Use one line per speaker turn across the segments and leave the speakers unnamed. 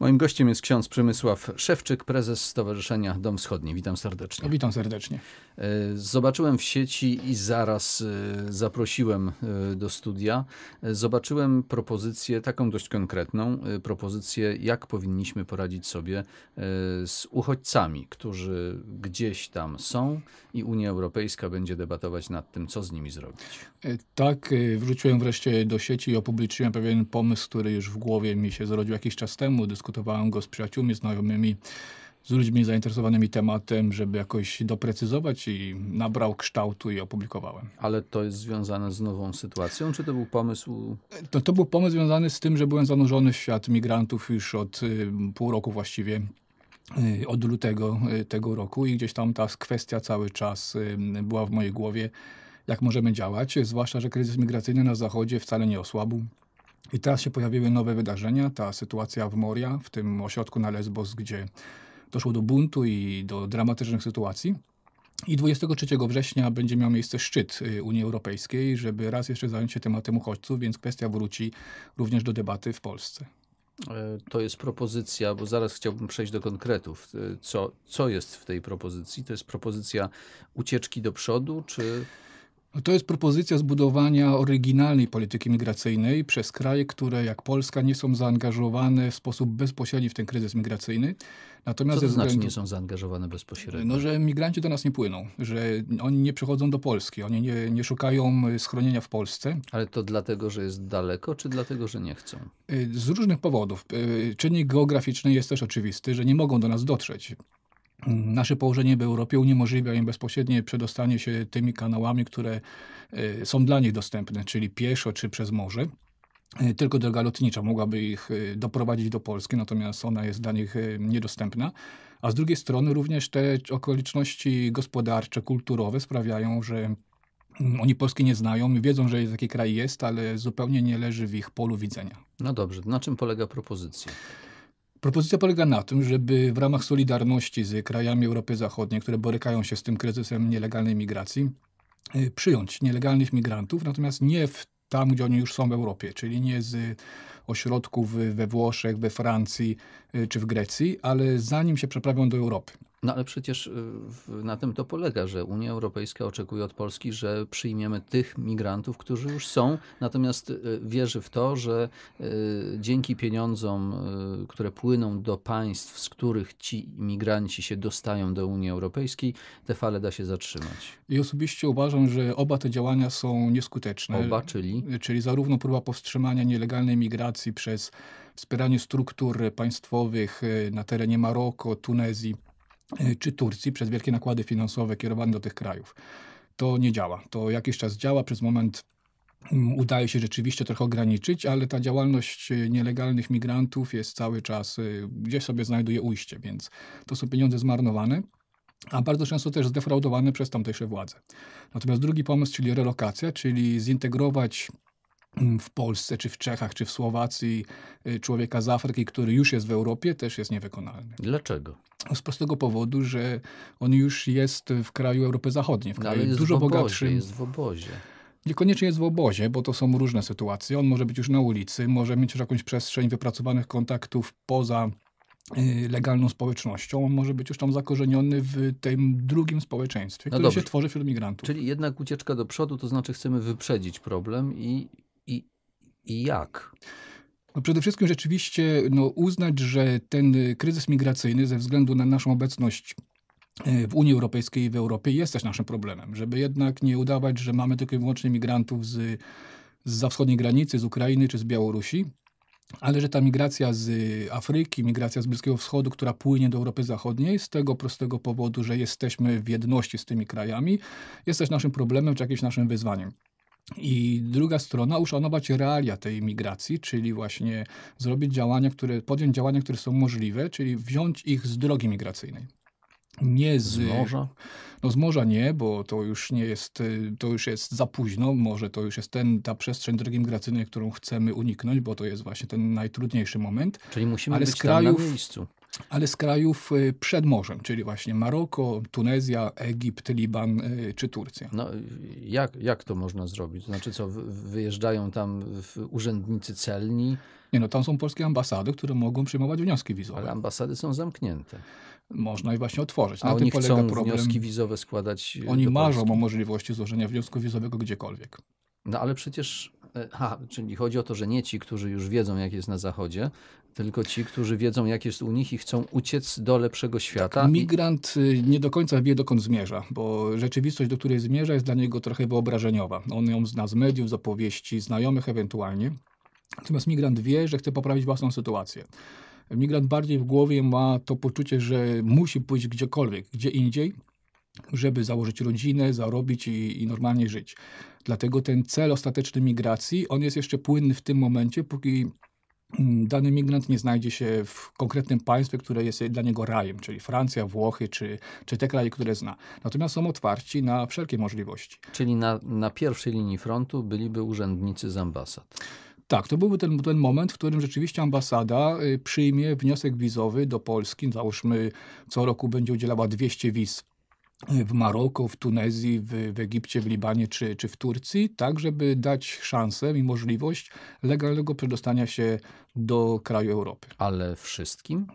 Moim gościem jest ksiądz Przemysław Szewczyk, prezes Stowarzyszenia Dom Wschodni. Witam serdecznie. Witam serdecznie. E, zobaczyłem w sieci i zaraz e, zaprosiłem e, do studia. Zobaczyłem propozycję, taką dość konkretną, propozycję, jak powinniśmy poradzić sobie z uchodźcami, którzy gdzieś tam są i Unia Europejska będzie debatować nad tym, co z nimi zrobić.
Tak, wróciłem wreszcie do sieci i opubliczyłem pewien pomysł, który już w głowie mi się zrodził jakiś czas temu dyskutowałem go z przyjaciółmi, znajomymi, z ludźmi zainteresowanymi tematem, żeby jakoś doprecyzować i nabrał kształtu i opublikowałem. Ale to jest związane z nową sytuacją, czy to był pomysł? To, to był pomysł związany z tym, że byłem zanurzony w świat migrantów już od y, pół roku właściwie y, od lutego y, tego roku i gdzieś tam ta kwestia cały czas y, była w mojej głowie, jak możemy działać, zwłaszcza, że kryzys migracyjny na Zachodzie wcale nie osłabł. I teraz się pojawiły nowe wydarzenia, ta sytuacja w Moria, w tym ośrodku na Lesbos, gdzie doszło do buntu i do dramatycznych sytuacji. I 23 września będzie miał miejsce szczyt y, Unii Europejskiej, żeby raz jeszcze zająć się tematem uchodźców, więc kwestia wróci również do debaty w Polsce. E, to jest
propozycja, bo zaraz chciałbym przejść do konkretów. E, co, co jest w tej propozycji? To jest propozycja ucieczki do przodu, czy
to jest propozycja zbudowania oryginalnej polityki migracyjnej przez kraje, które jak Polska nie są zaangażowane w sposób bezpośredni w ten kryzys migracyjny. Natomiast Co to znaczy nie są
zaangażowane bezpośrednio? No,
że migranci do nas nie płyną, że oni nie przychodzą do Polski, oni nie, nie szukają schronienia w Polsce.
Ale to dlatego, że jest daleko, czy dlatego, że nie chcą?
Y, z różnych powodów. Y, Czynnik geograficzny jest też oczywisty, że nie mogą do nas dotrzeć. Nasze położenie w Europie uniemożliwia im bezpośrednie przedostanie się tymi kanałami, które e, są dla nich dostępne, czyli pieszo czy przez morze. E, tylko droga lotnicza mogłaby ich e, doprowadzić do Polski, natomiast ona jest dla nich niedostępna. A z drugiej strony również te okoliczności gospodarcze, kulturowe sprawiają, że mm, oni Polski nie znają, wiedzą, że taki kraj jest, ale zupełnie nie leży w ich polu widzenia. No dobrze, na czym polega propozycja? Propozycja polega na tym, żeby w ramach solidarności z krajami Europy Zachodniej, które borykają się z tym kryzysem nielegalnej migracji, y, przyjąć nielegalnych migrantów, natomiast nie w tam, gdzie oni już są w Europie, czyli nie z ośrodków we Włoszech, we Francji y, czy w Grecji, ale zanim się przeprawią do Europy. No ale przecież y, na tym to
polega, że Unia Europejska oczekuje od Polski, że przyjmiemy tych migrantów, którzy już są, natomiast y, wierzy w to, że dzięki pieniądzom, które płyną do państw, z których ci migranci się dostają do Unii Europejskiej, te fale da się zatrzymać.
I osobiście uważam, że oba te działania są nieskuteczne. Oba, czyli? Czyli zarówno próba powstrzymania nielegalnej migracji, przez wspieranie struktur państwowych y, na terenie Maroko, Tunezji y, czy Turcji przez wielkie nakłady finansowe kierowane do tych krajów. To nie działa. To jakiś czas działa, przez moment mm, udaje się rzeczywiście trochę ograniczyć, ale ta działalność y, nielegalnych migrantów jest cały czas gdzieś sobie znajduje ujście, więc to są pieniądze zmarnowane a bardzo często też zdefraudowane przez tamtejsze władze. Natomiast drugi pomysł, czyli relokacja, czyli zintegrować Mm, w Polsce, czy w Czechach, czy w Słowacji y, człowieka z Afryki, który już jest w Europie, też jest niewykonalny. Dlaczego? Z prostego powodu, że on już jest w kraju Europy Zachodniej, w no, kraju dużo obozie, bogatszym. Jest w obozie. Niekoniecznie jest w obozie, bo to są różne sytuacje. On może być już na ulicy, może mieć już jakąś przestrzeń wypracowanych kontaktów poza y, legalną społecznością, on może być już tam zakorzeniony w tym drugim społeczeństwie, no które dobrze. się
tworzy wśród migrantów. Czyli jednak ucieczka do przodu, to znaczy chcemy wyprzedzić problem i
i jak? No przede wszystkim rzeczywiście no, uznać, że ten kryzys migracyjny ze względu na naszą obecność e, w Unii Europejskiej i w Europie jest też naszym problemem. Żeby jednak nie udawać, że mamy tylko i wyłącznie migrantów z, z wschodniej granicy, z Ukrainy czy z Białorusi, ale że ta migracja z Afryki, migracja z Bliskiego Wschodu, która płynie do Europy Zachodniej, z tego prostego powodu, że jesteśmy w jedności z tymi krajami, jest też naszym problemem czy jakimś naszym wyzwaniem. I druga strona, uszanować realia tej migracji, czyli właśnie zrobić działania, które, podjąć działania, które są możliwe, czyli wziąć ich z drogi migracyjnej. Nie z, z morza. No z morza nie, bo to już nie jest, to już jest za późno. Może to już jest ten, ta przestrzeń drogi migracyjnej, którą chcemy uniknąć, bo to jest właśnie ten najtrudniejszy moment. Czyli musimy Ale być z krajów, na miejscu ale z krajów y, przed morzem, czyli właśnie Maroko, Tunezja, Egipt, Liban y, czy Turcja. No, jak, jak to można zrobić? Znaczy co, wyjeżdżają tam urzędnicy celni? Nie no, tam są polskie ambasady, które mogą przyjmować wnioski wizowe. Ale ambasady są zamknięte. Można je właśnie otworzyć. Na A tym oni polega chcą problem. wnioski wizowe
składać y, Oni marzą Polski. o
możliwości złożenia wniosku wizowego gdziekolwiek. No ale przecież,
e, aha, czyli chodzi o to, że nie ci, którzy już wiedzą, jak jest na Zachodzie, tylko ci, którzy wiedzą, jak jest u nich i chcą uciec do lepszego świata. Tak,
migrant y, nie do końca wie, dokąd zmierza, bo rzeczywistość, do której zmierza, jest dla niego trochę wyobrażeniowa. On ją zna z mediów, z opowieści, znajomych ewentualnie. Natomiast migrant wie, że chce poprawić własną sytuację. Migrant bardziej w głowie ma to poczucie, że musi pójść gdziekolwiek, gdzie indziej, żeby założyć rodzinę, zarobić i, i, normalnie żyć. Dlatego ten cel ostateczny migracji, on jest jeszcze płynny w tym momencie, póki Mm, dany migrant nie znajdzie się w konkretnym państwie, które jest dla niego rajem, czyli Francja, Włochy, czy, czy te kraje, które zna. Natomiast są otwarci na wszelkie możliwości. Czyli na, na pierwszej linii frontu byliby urzędnicy z ambasad. Tak, to byłby ten, ten moment, w którym rzeczywiście ambasada y, przyjmie wniosek wizowy do Polski. Załóżmy, co roku będzie udzielała 200 wiz w Maroku, w Tunezji, w, w Egipcie, w Libanie czy, czy w Turcji, tak żeby dać szansę i możliwość legalnego przedostania się do kraju Europy. Ale wszystkim?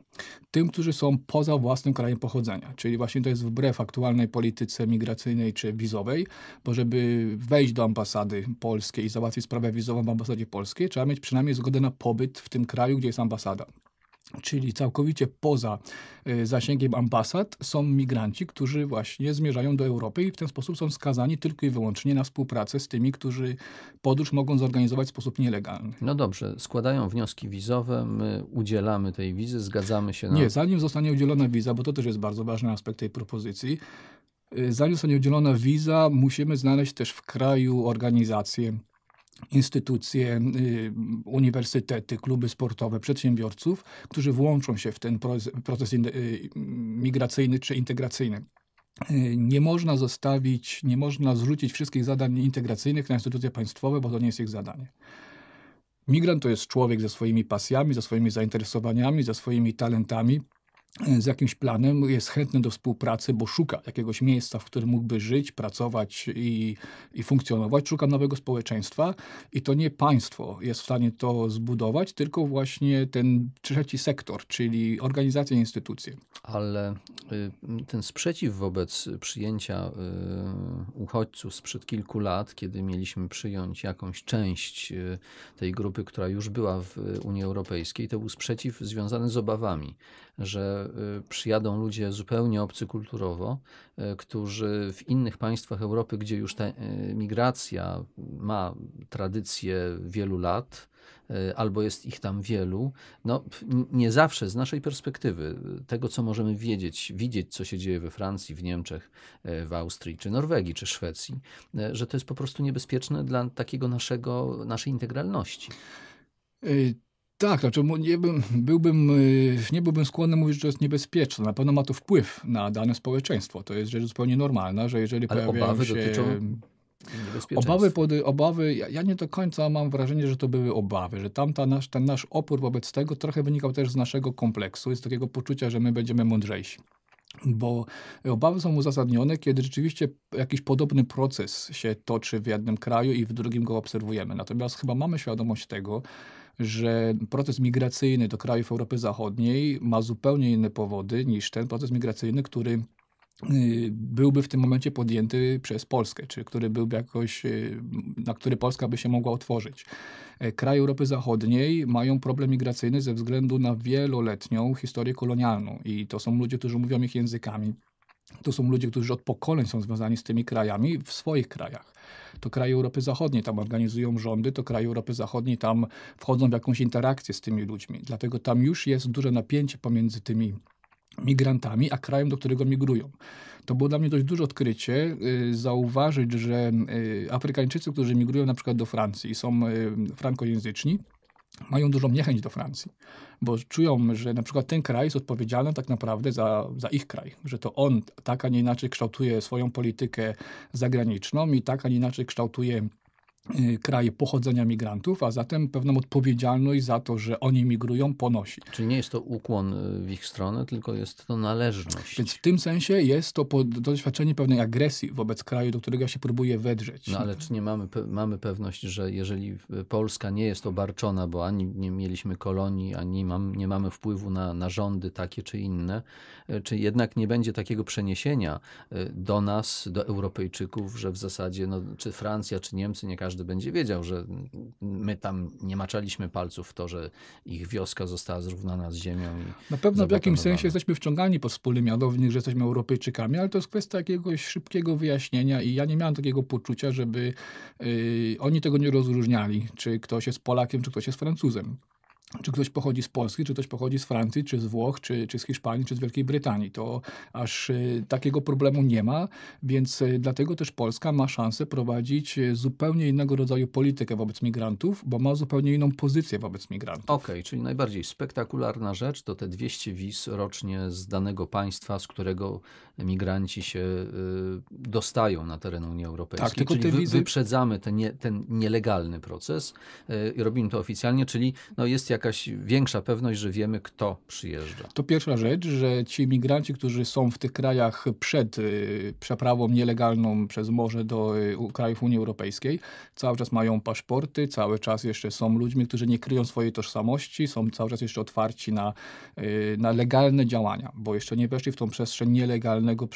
Tym, którzy są poza własnym krajem pochodzenia. Czyli właśnie to jest wbrew aktualnej polityce migracyjnej czy wizowej, bo żeby wejść do ambasady polskiej i załatwić sprawę wizową w ambasadzie polskiej, trzeba mieć przynajmniej zgodę na pobyt w tym kraju, gdzie jest ambasada czyli całkowicie poza e, zasięgiem ambasad, są migranci, którzy właśnie zmierzają do Europy i w ten sposób są skazani tylko i wyłącznie na współpracę z tymi, którzy podróż mogą zorganizować w sposób nielegalny. No dobrze, składają wnioski wizowe, my udzielamy tej wizy,
zgadzamy się na... Nie,
zanim zostanie udzielona wiza, bo to też jest bardzo ważny aspekt tej propozycji, e, zanim zostanie udzielona wiza, musimy znaleźć też w kraju organizację, instytucje, y, uniwersytety, kluby sportowe, przedsiębiorców, którzy włączą się w ten proces y, migracyjny czy integracyjny. Y, nie można zostawić, nie można zrzucić wszystkich zadań integracyjnych na instytucje państwowe, bo to nie jest ich zadanie. Migrant to jest człowiek ze swoimi pasjami, ze swoimi zainteresowaniami, ze swoimi talentami, E, z jakimś planem, jest chętny do współpracy, bo szuka jakiegoś miejsca, w którym mógłby żyć, pracować i, i funkcjonować, szuka nowego społeczeństwa i to nie państwo jest w stanie to zbudować, tylko właśnie ten trzeci sektor, czyli organizacje, instytucje. Ale y, ten sprzeciw wobec przyjęcia
y, uchodźców sprzed kilku lat, kiedy mieliśmy przyjąć jakąś część y, tej grupy, która już była w Unii Europejskiej, to był sprzeciw związany z obawami, że Y, przyjadą ludzie zupełnie obcy kulturowo, y, którzy w innych państwach Europy, gdzie już ta y, migracja ma tradycję wielu lat, albo jest ich tam wielu, no nie zawsze z naszej perspektywy, tego co możemy wiedzieć, widzieć co się dzieje we Francji, w Niemczech, w Austrii, czy Norwegii, czy Szwecji, że to jest po prostu niebezpieczne dla takiego naszego,
naszej integralności. Tak, znaczy nie, bym, byłbym, y, nie byłbym skłonny mówić, że to jest niebezpieczne. Na pewno ma to wpływ na dane społeczeństwo. To jest rzecz zupełnie normalna, że jeżeli Ale obawy się... dotyczą Obawy, pod, obawy ja, ja, nie do końca mam wrażenie, że to były obawy, że tamta nasz, ten nasz opór wobec tego trochę wynikał też z naszego kompleksu, z takiego poczucia, że my będziemy mądrzejsi. Bo obawy są uzasadnione, kiedy rzeczywiście jakiś podobny proces się toczy w jednym kraju i w drugim go obserwujemy. Natomiast chyba mamy świadomość tego, że proces migracyjny do krajów Europy Zachodniej ma zupełnie inne powody niż ten proces migracyjny, który y, byłby w tym momencie podjęty przez Polskę, czy który byłby jakoś, y, na który Polska by się mogła otworzyć. E, kraje Europy Zachodniej mają problem migracyjny ze względu na wieloletnią historię kolonialną i to są ludzie, którzy mówią ich językami to są ludzie, którzy od pokoleń są związani z tymi krajami w swoich krajach. To kraje Europy Zachodniej tam organizują rządy, to kraje Europy Zachodniej tam wchodzą w jakąś interakcję z tymi ludźmi. Dlatego tam już jest duże napięcie pomiędzy tymi migrantami, a krajem, do którego migrują. To było dla mnie dość duże odkrycie y, zauważyć, że y, Afrykańczycy, którzy migrują na przykład do Francji i są y, frankojęzyczni, mają dużą niechęć do Francji, bo czują, że na przykład ten kraj jest odpowiedzialny tak naprawdę za, za ich kraj, że to on tak, a nie inaczej kształtuje swoją politykę zagraniczną i tak, a nie inaczej kształtuje Y, kraje pochodzenia migrantów, a zatem pewną odpowiedzialność za to, że oni migrują, ponosi. Czyli nie jest to ukłon y, w ich stronę, tylko jest to należność. Więc w tym sensie jest to doświadczenie pewnej agresji wobec kraju, do którego się próbuje wedrzeć. No ale czy nie mamy, pe mamy pewność, że jeżeli y,
Polska nie jest obarczona, bo ani nie mieliśmy kolonii, ani mam, nie mamy wpływu na, na rządy takie czy inne, czy jednak nie będzie takiego przeniesienia do nas, do Europejczyków, że w zasadzie, no, czy Francja, czy Niemcy, nie każdy każdy będzie wiedział, że my tam nie maczaliśmy palców w to, że ich wioska została zrównana z ziemią.
Na pewno w jakimś sensie jesteśmy wciągani pod wspólny mianownik, że jesteśmy Europejczykami, ale to jest kwestia jakiegoś szybkiego wyjaśnienia i ja nie miałem takiego poczucia, żeby yy, oni tego nie rozróżniali, czy ktoś jest Polakiem, czy ktoś jest Francuzem czy ktoś pochodzi z Polski, czy ktoś pochodzi z Francji, czy z Włoch, czy, czy z Hiszpanii, czy z Wielkiej Brytanii. To aż y, takiego problemu nie ma, więc y, dlatego też Polska ma szansę prowadzić y, zupełnie innego rodzaju politykę wobec migrantów, bo ma zupełnie inną pozycję wobec migrantów. Okej, okay, czyli najbardziej spektakularna rzecz to te 200
wiz rocznie z danego państwa, z którego migranci się dostają na teren Unii Europejskiej. Tak, tylko czyli te wizy... wyprzedzamy ten, nie, ten nielegalny proces i robimy to oficjalnie, czyli no jest jak jakaś większa pewność, że wiemy, kto przyjeżdża.
To pierwsza rzecz, że ci migranci, którzy są w tych krajach przed y, przeprawą nielegalną przez morze do y, krajów Unii Europejskiej, cały czas mają paszporty, cały czas jeszcze są ludźmi, którzy nie kryją swojej tożsamości, są cały czas jeszcze otwarci na, y, na legalne działania, bo jeszcze nie weszli w tą przestrzeń nielegalnego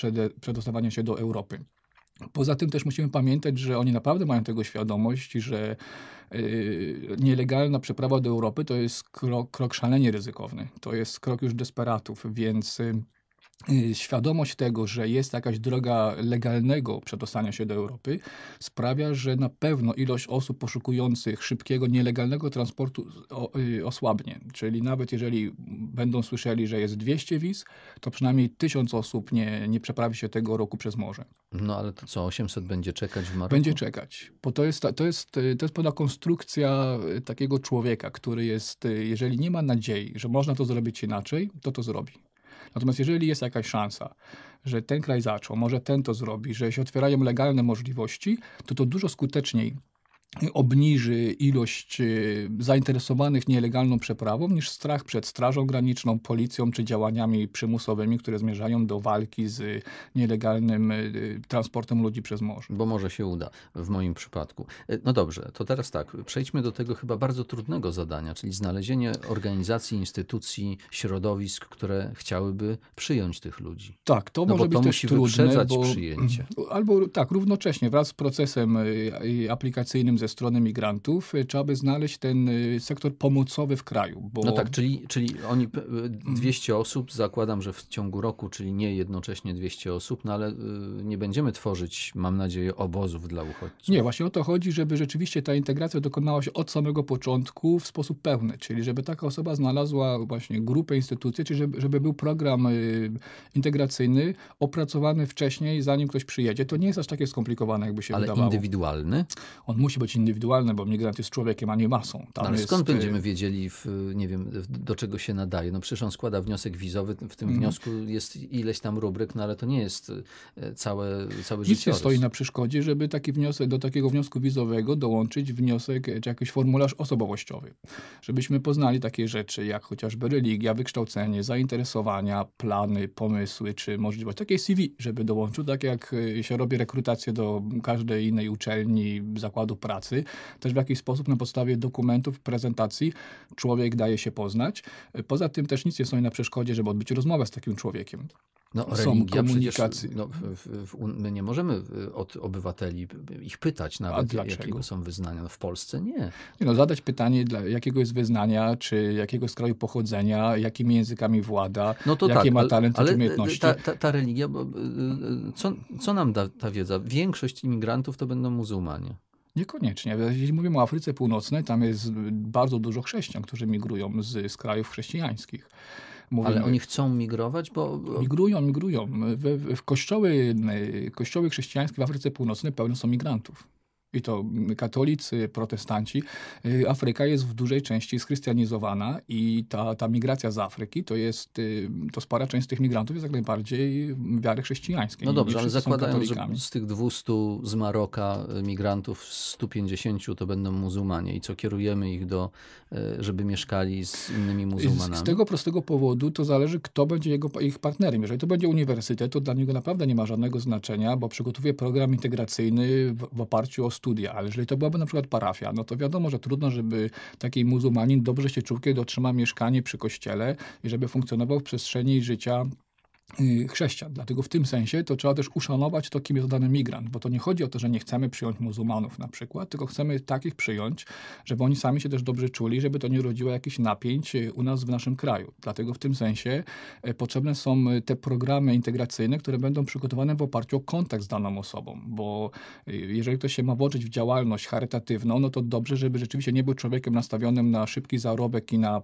przedostawania się do Europy. Poza tym też musimy pamiętać, że oni naprawdę mają tego świadomość, że yy, nielegalna przeprawa do Europy to jest krok, krok szalenie ryzykowny. To jest krok już desperatów, więc. Yy, Y, świadomość tego, że jest jakaś droga legalnego przedostania się do Europy, sprawia, że na pewno ilość osób poszukujących szybkiego, nielegalnego transportu y, osłabnie. Czyli nawet jeżeli będą słyszeli, że jest 200 wiz, to przynajmniej 1000 osób nie, nie przeprawi się tego roku przez morze. No ale to co, 800 będzie czekać w Maroku? Będzie czekać, bo to jest, to jest, y, to jest pewna konstrukcja takiego człowieka, który jest, jeżeli nie ma nadziei, że można to zrobić inaczej, to to zrobi. Natomiast jeżeli jest jakaś szansa, że ten kraj zaczął, może ten to zrobi, że się otwierają legalne możliwości, to to dużo skuteczniej obniży ilość y, zainteresowanych nielegalną przeprawą niż strach przed Strażą Graniczną, policją czy działaniami przymusowymi, które zmierzają do walki z y, nielegalnym y, transportem ludzi przez morze. Bo może się uda w moim przypadku. No dobrze, to teraz tak, przejdźmy
do tego chyba bardzo trudnego zadania, czyli znalezienie organizacji, instytucji, środowisk, które chciałyby przyjąć tych
ludzi. Tak, to no może bo być to musi trudne, bo, przyjęcie. Albo tak, równocześnie wraz z procesem aplikacyjnym ze strony migrantów, trzeba y, by znaleźć ten y, sektor pomocowy w kraju. Bo... No tak, czyli, czyli oni 200
y, mhm. osób, zakładam, że w ciągu roku, czyli nie jednocześnie 200 osób, no ale nie będziemy tworzyć, mam nadzieję, obozów dla uchodźców. Nie,
właśnie o to chodzi, żeby rzeczywiście ta integracja dokonała się od samego początku w sposób pełny, czyli żeby taka osoba znalazła właśnie grupę, instytucję, czyli żeby, żeby był program integracyjny opracowany wcześniej, zanim ktoś przyjedzie. To nie jest aż takie skomplikowane, jakby się ale wydawało. Ale indywidualny? On musi być być indywidualne, bo migrant jest człowiekiem, a nie masą. No, ale skąd y, będziemy
wiedzieli, w, nie wiem, do czego się nadaje? No przecież on składa wniosek wizowy, w tym mm. wniosku jest ileś tam rubryk, no ale to nie jest e, całe, cały życie. Nic nie stoi na
przeszkodzie, żeby taki wniosek, do takiego wniosku wizowego dołączyć wniosek e, czy jakiś formularz osobowościowy. Żebyśmy poznali takie rzeczy, jak chociażby religia, wykształcenie, zainteresowania, plany, pomysły, czy możliwość. Takie CV, żeby dołączył, tak jak e, się robi rekrutację do każdej innej uczelni, zakładu pracy pracy, też w jakiś sposób na podstawie dokumentów, prezentacji człowiek daje się poznać. Poza tym też nic nie stoi na przeszkodzie, żeby odbyć rozmowę z takim człowiekiem. No, są komunikacje.
No, my nie możemy
y, od obywateli ich pytać nawet, jakiego są wyznania. No, w Polsce nie. nie. no, zadać pytanie, dla jakiego jest wyznania, czy jakiego z kraju pochodzenia, jakimi językami włada, no to jakie tak, ma talenty ale, czy y, umiejętności. Ta, ta,
ta religia, y, co, co nam da ta
wiedza? Większość imigrantów to będą muzułmanie. Niekoniecznie. Jeśli mówimy o Afryce Północnej, tam jest bardzo dużo chrześcijan, którzy migrują z, z krajów chrześcijańskich. Mówimy, Ale oni chcą migrować, bo... Migrują, migrują. W, w kościoły, y, kościoły chrześcijańskie w Afryce Północnej pełne są migrantów i to mm, katolicy, protestanci, y, Afryka jest w dużej części schrystianizowana i ta, ta migracja z Afryki to jest, y, to spora część tych migrantów jest jak najbardziej wiary chrześcijańskiej. No dobrze, ale zakładając, że
z tych 200 z Maroka y, migrantów 150 to będą muzułmanie i co kierujemy ich do, żeby mieszkali z innymi muzułmanami? Z, z tego
prostego powodu to zależy kto będzie jego, ich partnerem. Jeżeli to będzie uniwersytet, to dla niego naprawdę nie ma żadnego znaczenia, bo przygotowuje program integracyjny w, w oparciu o studia, ale jeżeli to byłaby na przykład parafia, no to wiadomo, że trudno, żeby taki muzułmanin dobrze się czuł, kiedy otrzyma mieszkanie przy kościele i żeby funkcjonował w przestrzeni życia Y, chrześcijan. Dlatego w tym sensie to trzeba też uszanować to, kim jest dany migrant, bo to nie chodzi o to, że nie chcemy przyjąć muzułmanów na przykład, tylko chcemy takich przyjąć, żeby oni sami się też dobrze czuli, żeby to nie rodziło jakichś napięć y, u nas w naszym kraju. Dlatego w tym sensie y, potrzebne są te programy integracyjne, które będą przygotowane w oparciu o kontakt z daną osobą, bo jeżeli ktoś się ma włączyć w działalność charytatywną, no to dobrze, żeby rzeczywiście nie był człowiekiem nastawionym na szybki zarobek i na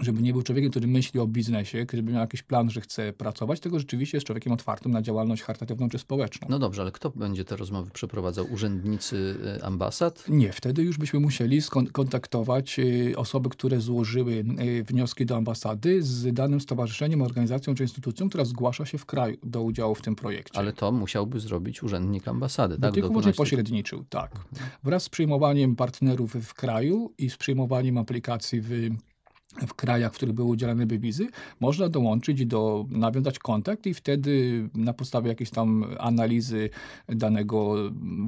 żeby nie był człowiekiem, który myśli o biznesie, żeby miał jakiś plan, że chce pracować, tylko rzeczywiście jest człowiekiem otwartym na działalność charytatywną czy społeczną. No dobrze, ale kto będzie te rozmowy przeprowadzał? Urzędnicy e, ambasad? Nie, wtedy już byśmy musieli skontaktować e, osoby, które złożyły e, wnioski do ambasady z danym stowarzyszeniem, organizacją czy instytucją, która zgłasza się w kraju do udziału w tym projekcie.
Ale to musiałby zrobić urzędnik ambasady, tak? Tylko może pośredniczył, tak. Mhm.
Wraz z przyjmowaniem partnerów w kraju i z przyjmowaniem aplikacji w w krajach, w których były udzielane wizy, można dołączyć do, nawiązać kontakt i wtedy na podstawie jakiejś tam analizy danego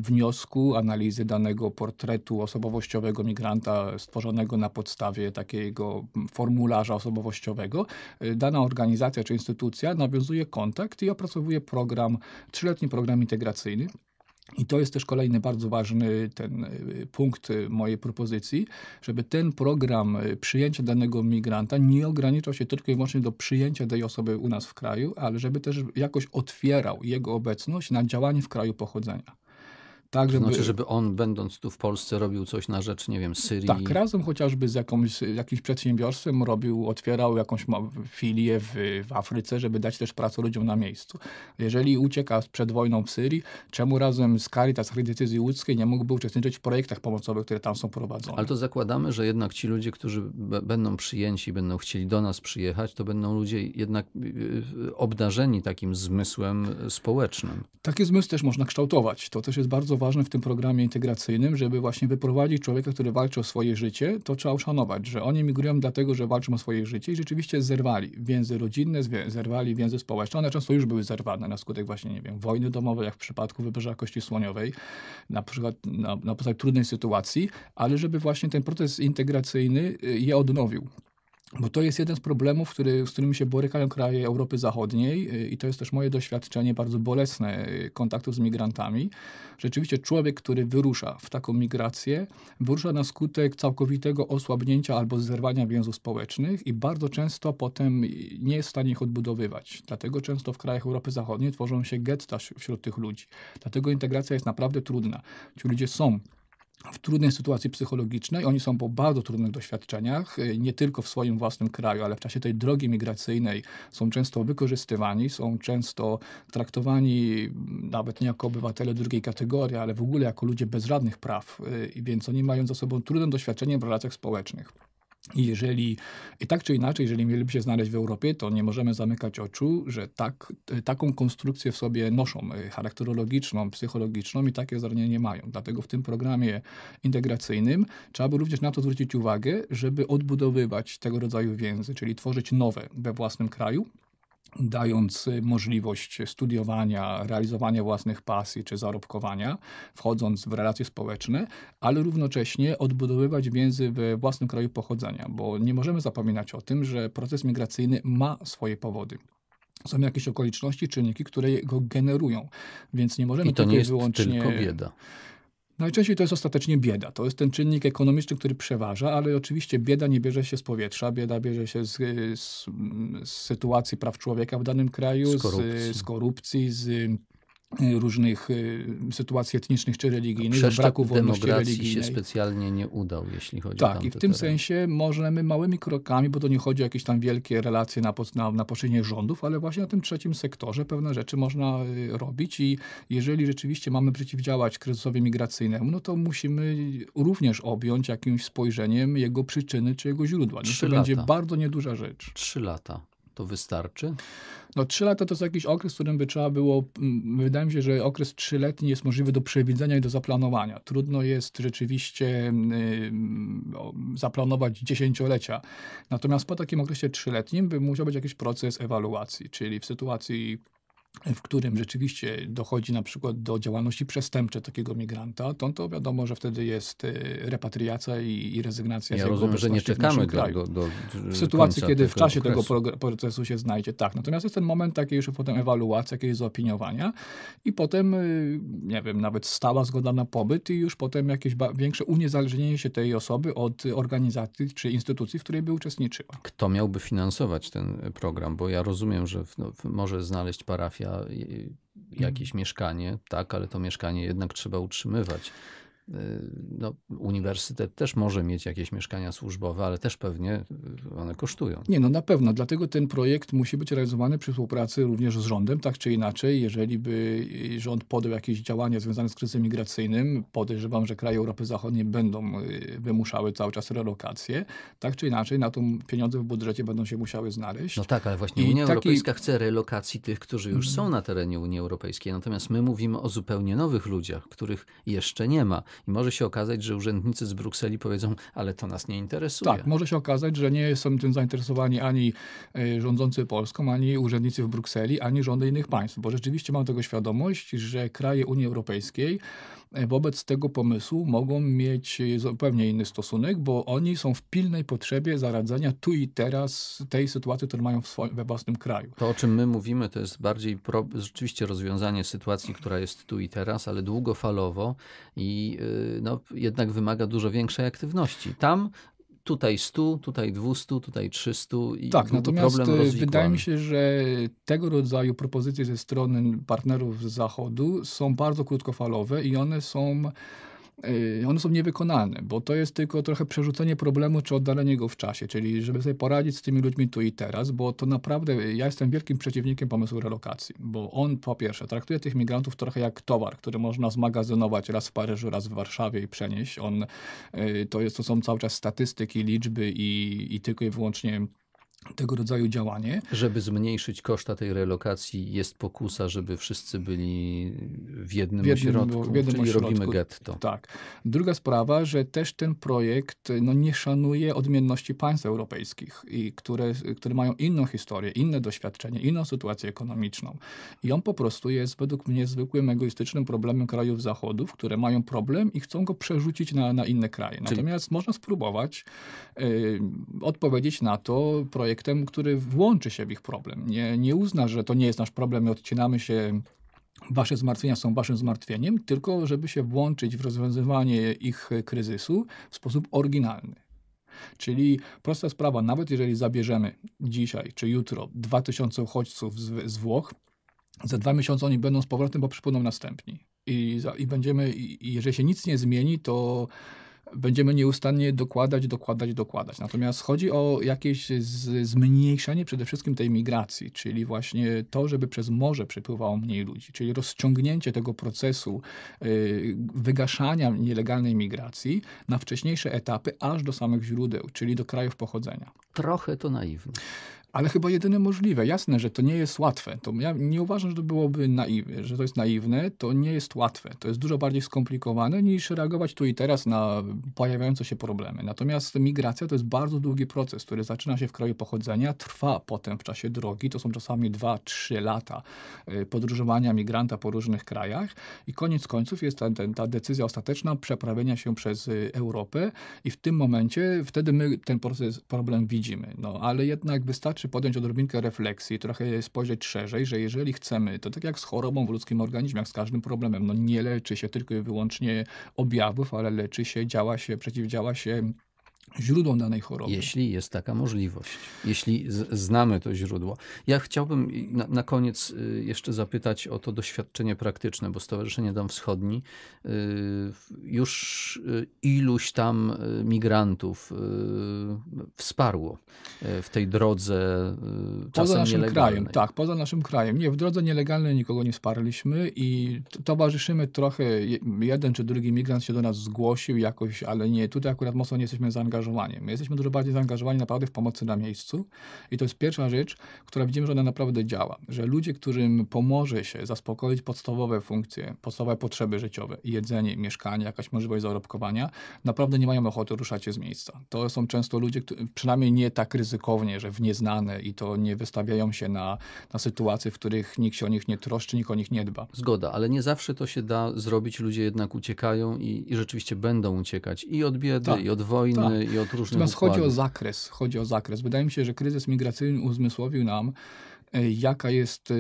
wniosku, analizy danego portretu osobowościowego migranta stworzonego na podstawie takiego formularza osobowościowego, y, dana organizacja czy instytucja nawiązuje kontakt i opracowuje program, trzyletni program integracyjny, i to jest też kolejny bardzo ważny ten y, punkt y, mojej propozycji, żeby ten program y, przyjęcia danego migranta nie ograniczał się tylko i wyłącznie do przyjęcia tej osoby u nas w kraju, ale żeby też jakoś otwierał jego obecność na działanie w kraju pochodzenia. Tak, żeby... znaczy,
żeby on będąc tu w Polsce robił coś na rzecz, nie wiem, Syrii. Tak, razem
chociażby z jakąś, jakimś przedsiębiorstwem robił, otwierał jakąś filię w, w Afryce, żeby dać też pracę ludziom na miejscu. Jeżeli ucieka przed wojną w Syrii, czemu razem z Caritas Decyzji Łódzkiej nie mógłby uczestniczyć w projektach pomocowych, które tam są prowadzone? Ale to
zakładamy, że jednak ci ludzie, którzy będą przyjęci, będą chcieli do nas przyjechać, to będą ludzie jednak y, y, obdarzeni takim zmysłem y, społecznym.
Taki zmysł też można kształtować. To też jest bardzo ważne ważne w tym programie integracyjnym, żeby właśnie wyprowadzić człowieka, który walczy o swoje życie, to trzeba uszanować, że oni migrują dlatego, że walczą o swoje życie i rzeczywiście zerwali więzy rodzinne, zerwali więzy społeczne. One często już były zerwane na skutek właśnie, nie wiem, wojny domowej, jak w przypadku Wybrzeża Kości Słoniowej, na przykład na, na podstawie trudnej sytuacji, ale żeby właśnie ten proces integracyjny y, je odnowił. Bo to jest jeden z problemów, który, z którymi się borykają kraje Europy Zachodniej y, i to jest też moje doświadczenie bardzo bolesne y, kontaktów z migrantami. Rzeczywiście człowiek, który wyrusza w taką migrację, wyrusza na skutek całkowitego osłabnięcia albo zerwania więzów społecznych i bardzo często potem nie jest w stanie ich odbudowywać. Dlatego często w krajach Europy Zachodniej tworzą się getta wśród tych ludzi. Dlatego integracja jest naprawdę trudna. Ci ludzie są w trudnej sytuacji psychologicznej. Oni są po bardzo trudnych doświadczeniach, e, nie tylko w swoim własnym kraju, ale w czasie tej drogi migracyjnej są często wykorzystywani, są często traktowani mm, nawet nie jako obywatele drugiej kategorii, ale w ogóle jako ludzie bez żadnych praw, e, więc oni mają za sobą trudne doświadczenie w relacjach społecznych. Jeżeli i tak czy inaczej, jeżeli mieliby się znaleźć w Europie, to nie możemy zamykać oczu, że tak, e, taką konstrukcję w sobie noszą e, charakterologiczną, psychologiczną i takie nie mają. Dlatego w tym programie integracyjnym trzeba by również na to zwrócić uwagę, żeby odbudowywać tego rodzaju więzy, czyli tworzyć nowe we własnym kraju, dając y, możliwość studiowania, realizowania własnych pasji czy zarobkowania, wchodząc w relacje społeczne, ale równocześnie odbudowywać więzy we własnym kraju pochodzenia, bo nie możemy zapominać o tym, że proces migracyjny ma swoje powody są jakieś okoliczności, czynniki, które go generują. Więc nie możemy I to nie jest wyłącznie. Tylko bieda. Najczęściej to jest ostatecznie bieda. To jest ten czynnik ekonomiczny, który przeważa, ale oczywiście bieda nie bierze się z powietrza, bieda bierze się z, y, z, mm, z sytuacji praw człowieka w danym kraju, z korupcji, z, z korupcji, z Y, różnych y, sytuacji etnicznych czy religijnych, no Przeszczep braku tak wolności religijnej. się
specjalnie nie udał, jeśli chodzi tak, o Tak, i w tym tereny.
sensie możemy małymi krokami, bo to nie chodzi o jakieś tam wielkie relacje na, na, na rządów, ale właśnie na tym trzecim sektorze pewne rzeczy można y, robić i jeżeli rzeczywiście mamy przeciwdziałać kryzysowi migracyjnemu, no to musimy również objąć jakimś spojrzeniem jego przyczyny czy jego źródła. No to lata. będzie bardzo nieduża rzecz. Trzy lata to wystarczy? No trzy lata to jest jakiś okres, w którym by trzeba było, mm, wydaje mi się, że okres trzyletni jest możliwy do przewidzenia i do zaplanowania. Trudno jest rzeczywiście y, zaplanować dziesięciolecia. Natomiast po takim okresie trzyletnim by musiał być jakiś proces ewaluacji, czyli w sytuacji w którym rzeczywiście dochodzi na przykład do działalności przestępczej takiego migranta, to, to wiadomo, że wtedy jest y, repatriacja i, i rezygnacja ja z jego rozumiem, że nie czekamy do, do, do, w sytuacji, kiedy w czasie okresu. tego procesu się znajdzie. Tak, natomiast jest ten moment takiej już potem ewaluacji, jakiejś zaopiniowania i potem, y, nie wiem, nawet stała zgoda na pobyt i już potem jakieś większe uniezależnienie się tej osoby od organizacji czy instytucji, w której by uczestniczyła.
Kto miałby finansować ten program? Bo ja rozumiem, że w, no, może znaleźć parafię Mhm. jakieś mieszkanie, tak, ale to mieszkanie jednak trzeba utrzymywać. Y, no, uniwersytet też może mieć jakieś mieszkania służbowe, ale też pewnie one kosztują.
Nie, no na pewno. Dlatego ten projekt musi być realizowany przy współpracy również z rządem, tak czy inaczej. Jeżeli by y, rząd podjął jakieś działania związane z kryzysem migracyjnym, podejrzewam, że kraje Europy Zachodniej będą y, wymuszały cały czas relokację. Tak czy inaczej, na to pieniądze w budżecie będą się musiały znaleźć. No tak, ale właśnie I Unia taki... Europejska
chce relokacji tych, którzy już są mm. na terenie Unii Europejskiej. Natomiast my mówimy o zupełnie nowych ludziach, których jeszcze nie ma i może się okazać, że urzędnicy z Brukseli
powiedzą, ale to nas nie interesuje. Tak, może się okazać, że nie są tym zainteresowani ani e, rządzący Polską, ani urzędnicy w Brukseli, ani rządy innych państw, bo rzeczywiście mam tego świadomość, że kraje Unii Europejskiej wobec tego pomysłu mogą mieć zupełnie inny stosunek, bo oni są w pilnej potrzebie zaradzenia tu i teraz tej sytuacji, którą mają w swoim, we własnym kraju.
To, o czym my mówimy, to jest bardziej pro, rzeczywiście rozwiązanie sytuacji, która jest tu i teraz, ale długofalowo i y, no, jednak wymaga dużo większej aktywności. Tam tutaj 100, tutaj 200, tutaj 300 i tak, natomiast problem y, wydaje mi
się, że tego rodzaju propozycje ze strony partnerów z Zachodu są bardzo krótkofalowe i one są Y, one są niewykonalne, bo to jest tylko trochę przerzucenie problemu czy oddalenie go w czasie, czyli żeby sobie poradzić z tymi ludźmi tu i teraz, bo to naprawdę y, ja jestem wielkim przeciwnikiem pomysłu relokacji, bo on po pierwsze traktuje tych migrantów trochę jak towar, który można zmagazynować raz w Paryżu, raz w Warszawie i przenieść. On, y, to, jest, to są cały czas statystyki, liczby i, i tylko i wyłącznie tego rodzaju działanie. Żeby zmniejszyć koszta
tej relokacji,
jest pokusa, żeby wszyscy byli
w jednym, w jednym ośrodku, w jednym czyli ośrodku. robimy getto.
Tak. Druga sprawa, że też ten projekt no, nie szanuje odmienności państw europejskich, i które, które mają inną historię, inne doświadczenie, inną sytuację ekonomiczną. I on po prostu jest według mnie zwykłym egoistycznym problemem krajów zachodów, które mają problem i chcą go przerzucić na, na inne kraje. Natomiast czyli... można spróbować y, odpowiedzieć na to projekt projektem, który włączy się w ich problem. Nie, nie uzna, że to nie jest nasz problem i odcinamy się wasze zmartwienia są waszym zmartwieniem, tylko żeby się włączyć w rozwiązywanie ich kryzysu w sposób oryginalny. Czyli prosta sprawa, nawet jeżeli zabierzemy dzisiaj czy jutro 2000 uchodźców z, z Włoch, za dwa miesiące oni będą z powrotem, bo przypłyną następni. I, i będziemy, i, jeżeli się nic nie zmieni, to będziemy nieustannie dokładać, dokładać, dokładać. Natomiast chodzi o jakieś z, zmniejszenie przede wszystkim tej migracji, czyli właśnie to, żeby przez morze przepływało mniej ludzi, czyli rozciągnięcie tego procesu y, wygaszania nielegalnej migracji na wcześniejsze etapy, aż do samych źródeł, czyli do krajów pochodzenia. Trochę to naiwne ale chyba jedyne możliwe. Jasne, że to nie jest łatwe. To ja nie uważam, że to byłoby naiwne, że to jest naiwne, to nie jest łatwe. To jest dużo bardziej skomplikowane niż reagować tu i teraz na pojawiające się problemy. Natomiast migracja to jest bardzo długi proces, który zaczyna się w kraju pochodzenia, trwa potem w czasie drogi, to są czasami 2-3 lata y, podróżowania migranta po różnych krajach i koniec końców jest ta, ta decyzja ostateczna przeprawienia się przez y, Europę i w tym momencie wtedy my ten proces, problem widzimy. No ale jednak wystarczy wystarczy podjąć odrobinkę refleksji, trochę spojrzeć szerzej, że jeżeli chcemy, to tak jak z chorobą w ludzkim organizmie, jak z każdym problemem, no nie leczy się tylko i wyłącznie objawów, ale leczy się, działa się, przeciwdziała się źródło danej choroby. Jeśli jest taka możliwość, jeśli znamy to
źródło. Ja chciałbym na, na, koniec y, jeszcze zapytać o to doświadczenie praktyczne, bo Stowarzyszenie Dom Wschodni y, już y, iluś tam migrantów wsparło w tej drodze Poza naszym nielegalnej. krajem,
tak, poza naszym krajem. Nie, w drodze nielegalnej nikogo nie wsparliśmy i towarzyszymy trochę, jeden czy drugi migrant się do nas zgłosił jakoś, ale nie, tutaj akurat mocno nie jesteśmy zaangażowani zaangażowanie. My jesteśmy dużo bardziej zaangażowani naprawdę w pomocy na miejscu i to jest pierwsza rzecz, która widzimy, że ona naprawdę działa. Że ludzie, którym pomoże się zaspokoić podstawowe funkcje, podstawowe potrzeby życiowe, jedzenie, mieszkanie, jakaś możliwość zarobkowania, naprawdę nie mają ochoty ruszać się z miejsca. To są często ludzie, przynajmniej nie tak ryzykownie, że w nieznane i to nie wystawiają się na, na sytuacje, w których nikt się o nich nie troszczy, nikt o nich nie dba. Zgoda, ale nie zawsze
to się da zrobić. Ludzie jednak uciekają i, i rzeczywiście będą uciekać i od biedy, tak, i od wojny, tak i od różnych Natomiast układów. chodzi o
zakres, chodzi o zakres. Wydaje mi się, że kryzys migracyjny uzmysłowił nam, E, jaka jest, e,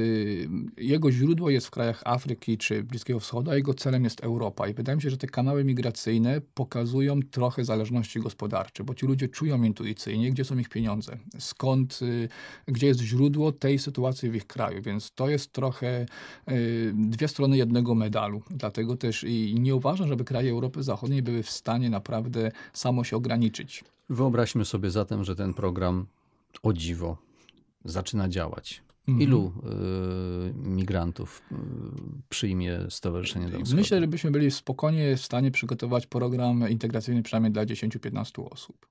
jego źródło jest w krajach Afryki czy Bliskiego Wschodu, a jego celem jest Europa. I wydaje mi się, że te kanały migracyjne pokazują trochę zależności gospodarcze, bo ci ludzie czują intuicyjnie, gdzie są ich pieniądze, skąd, e, gdzie jest źródło tej sytuacji w ich kraju. Więc to jest trochę dwie strony jednego medalu. Dlatego też i nie uważam, żeby kraje Europy Zachodniej były w stanie naprawdę samo się ograniczyć.
Wyobraźmy sobie zatem, że ten program o dziwo zaczyna działać. Mhm. Ilu y, migrantów y, przyjmie
Stowarzyszenie Dom Wschodni? Myślę, że byśmy byli spokojnie w stanie przygotować program integracyjny przynajmniej dla 10-15 osób.